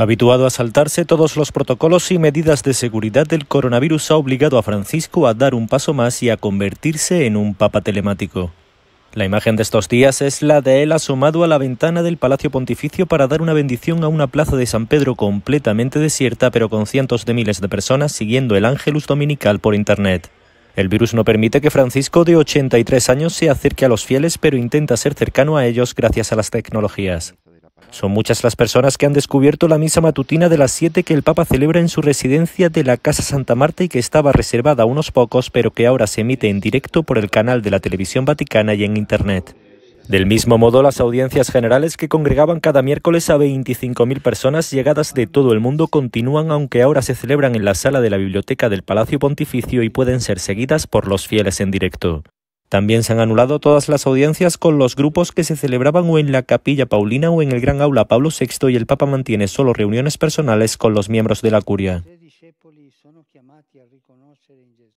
Habituado a saltarse todos los protocolos y medidas de seguridad del coronavirus, ha obligado a Francisco a dar un paso más y a convertirse en un papa telemático. La imagen de estos días es la de él asomado a la ventana del Palacio Pontificio para dar una bendición a una plaza de San Pedro completamente desierta, pero con cientos de miles de personas siguiendo el Ángelus Dominical por Internet. El virus no permite que Francisco, de 83 años, se acerque a los fieles, pero intenta ser cercano a ellos gracias a las tecnologías. Son muchas las personas que han descubierto la misa matutina de las 7 que el Papa celebra en su residencia de la Casa Santa Marta y que estaba reservada a unos pocos, pero que ahora se emite en directo por el canal de la televisión vaticana y en Internet. Del mismo modo, las audiencias generales que congregaban cada miércoles a 25.000 personas llegadas de todo el mundo continúan, aunque ahora se celebran en la sala de la biblioteca del Palacio Pontificio y pueden ser seguidas por los fieles en directo. También se han anulado todas las audiencias con los grupos que se celebraban o en la Capilla Paulina o en el Gran Aula Pablo VI y el Papa mantiene solo reuniones personales con los miembros de la curia.